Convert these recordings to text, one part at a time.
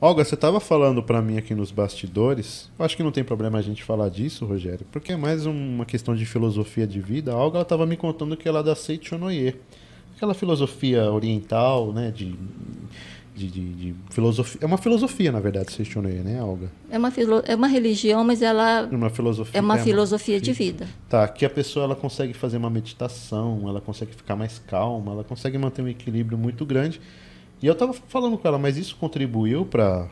Olga, você estava falando para mim aqui nos bastidores. Eu acho que não tem problema a gente falar disso, Rogério, porque é mais uma questão de filosofia de vida. A Olga estava me contando que ela é da Seichonoye, aquela filosofia oriental, né, de de, de, de, filosofia. É uma filosofia, na verdade, você né, Alga? É uma, filo... é uma religião, mas ela. É uma filosofia, é uma é filosofia uma... de vida. Tá, que a pessoa ela consegue fazer uma meditação, ela consegue ficar mais calma, ela consegue manter um equilíbrio muito grande e eu tava falando com ela, mas isso contribuiu para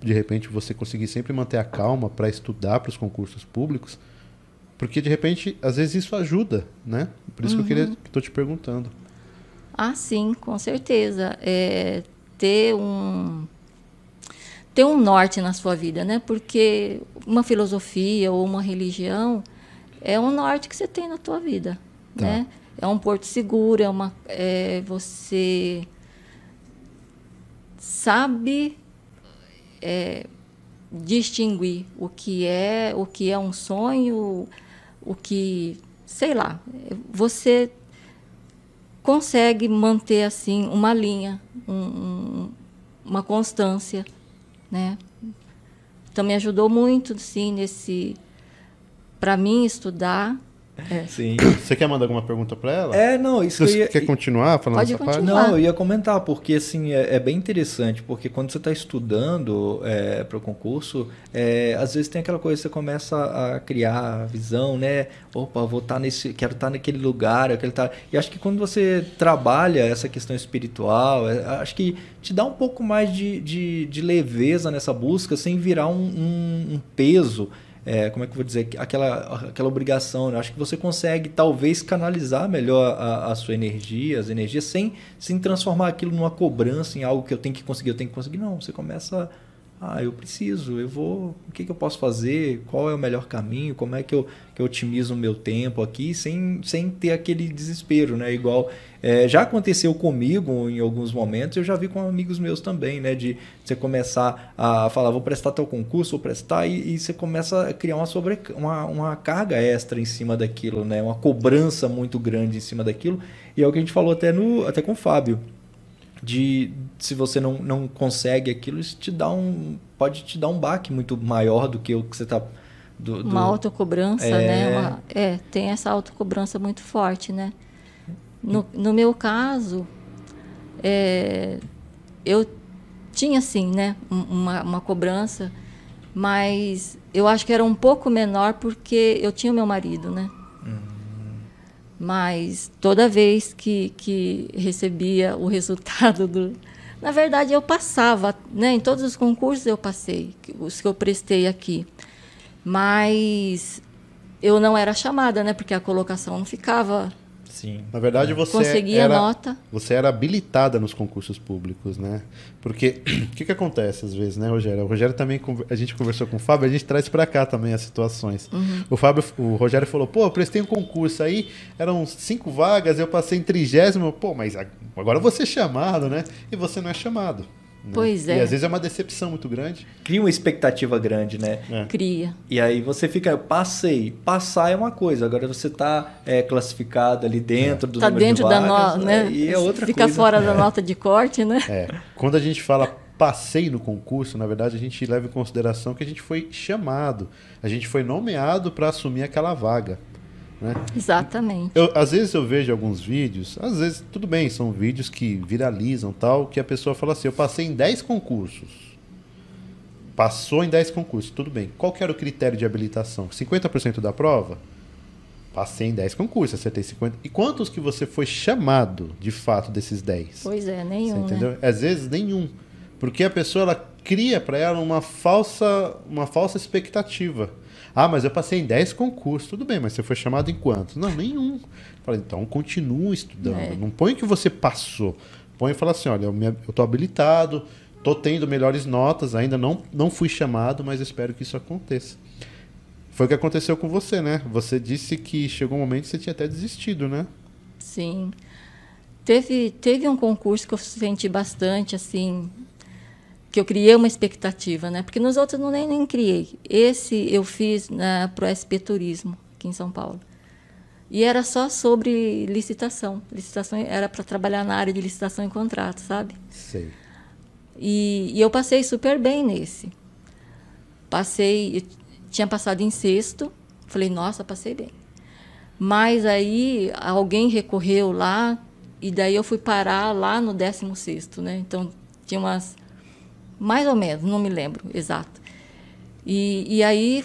de repente você conseguir sempre manter a calma para estudar para os concursos públicos? Porque de repente, às vezes isso ajuda, né? Por isso uhum. que eu queria estou te perguntando. Ah, sim, com certeza. É, ter um ter um norte na sua vida, né? Porque uma filosofia ou uma religião é um norte que você tem na tua vida, tá. né? É um porto seguro, é uma é, você sabe é, distinguir o que é o que é um sonho, o que sei lá. Você consegue manter assim uma linha, um, uma constância, né? Então me ajudou muito, sim, nesse para mim estudar é. Sim. Você quer mandar alguma pergunta para ela? É, não, isso Você ia... quer continuar falando Pode essa continuar. parte? Não, eu ia comentar, porque assim, é, é bem interessante, porque quando você está estudando é, para o concurso, é, às vezes tem aquela coisa, você começa a criar a visão, né? Opa, vou estar tá nesse. Quero estar tá naquele lugar, eu quero estar. Tá... E acho que quando você trabalha essa questão espiritual, é, acho que te dá um pouco mais de, de, de leveza nessa busca sem virar um, um, um peso é, como é que eu vou dizer, aquela, aquela obrigação. Né? Acho que você consegue talvez canalizar melhor a, a, sua energia, as energias, sem, sem transformar aquilo numa cobrança, em algo que eu tenho que conseguir, eu tenho que conseguir. Não, você começa a ah, eu preciso, eu vou. O que, que eu posso fazer? Qual é o melhor caminho? Como é que eu, que eu otimizo o meu tempo aqui sem, sem ter aquele desespero, né? Igual é, já aconteceu comigo em alguns momentos, eu já vi com amigos meus também, né? De você começar a falar, vou prestar teu concurso, vou prestar, e, e você começa a criar uma, sobre, uma, uma carga extra em cima daquilo, né? Uma cobrança muito grande em cima daquilo. E é o que a gente falou até, no, até com o Fábio de se você não, não consegue aquilo, isso te dá um pode te dar um baque muito maior do que o que você está do, do... uma autocobrança, né? é... né? Uma, é, tem essa autocobrança muito forte, né? No, no meu caso, é, eu tinha, sim né? Uma, uma cobrança, mas eu acho que era um pouco menor porque eu tinha o meu marido, né? Mas toda vez que, que recebia o resultado do. Na verdade, eu passava, né? em todos os concursos eu passei, os que eu prestei aqui. Mas eu não era chamada, né? Porque a colocação não ficava Sim. Na verdade, é. você Conseguia era, nota. Você era habilitada nos concursos públicos, né? Porque o que, que acontece às vezes, né, Rogério? O Rogério também, a gente conversou com o Fábio, a gente traz para cá também as situações. Uhum. O Fábio, o Rogério falou, pô, eu prestei um concurso aí, eram cinco vagas, eu passei em trigésimo, pô, mas agora eu vou ser é chamado, né? E você não é chamado. Né? Pois é. E às vezes é uma decepção muito grande. Cria uma expectativa grande, né? É. Cria. E aí você fica, eu passei. Passar é uma coisa, agora você está é, classificado ali dentro é. do tá dentro de vagas, da nota é, né? E é outra fica coisa. fora da é. nota de corte, né? É. Quando a gente fala passei no concurso, na verdade a gente leva em consideração que a gente foi chamado, a gente foi nomeado para assumir aquela vaga. Né? Exatamente. Eu, às vezes eu vejo alguns vídeos, às vezes, tudo bem, são vídeos que viralizam tal, que a pessoa fala assim: eu passei em 10 concursos. Passou em 10 concursos, tudo bem. Qual que era o critério de habilitação? 50% da prova? Passei em 10 concursos, acertei 50. E quantos que você foi chamado, de fato, desses 10? Pois é, nenhum. Você né? entendeu? Né? Às vezes, nenhum. Porque a pessoa ela cria para ela uma falsa, uma falsa expectativa. Ah, mas eu passei em 10 concursos. Tudo bem, mas você foi chamado em quantos? Não, nenhum. Fala, então continua estudando. É. Não põe que você passou. Põe e fala assim: olha, eu estou habilitado, estou tendo melhores notas, ainda não, não fui chamado, mas espero que isso aconteça. Foi o que aconteceu com você, né? Você disse que chegou um momento que você tinha até desistido, né? Sim. Teve, teve um concurso que eu senti bastante, assim, que eu criei uma expectativa, né? Porque nos outros não nem, nem criei. Esse eu fiz na para o SP Turismo aqui em São Paulo. E era só sobre licitação. Licitação era para trabalhar na área de licitação e contrato, sabe? Sei. E, e eu passei super bem nesse. Passei, tinha passado em sexto. Falei, nossa, passei bem. Mas aí alguém recorreu lá e daí eu fui parar lá no décimo sexto, né? Então tinha umas mais ou menos, não me lembro exato. E, e aí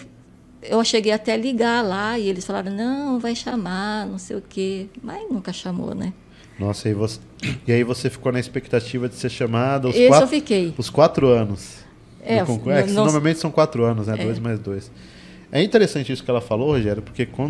eu cheguei até ligar lá e eles falaram: não, vai chamar, não sei o quê. Mas nunca chamou, né? Nossa, e, você, e aí você ficou na expectativa de ser chamada os Esse quatro, eu fiquei. Os quatro anos. É, concurso, é normalmente são quatro anos, né? É. Dois mais dois. É interessante isso que ela falou, Rogério, porque quando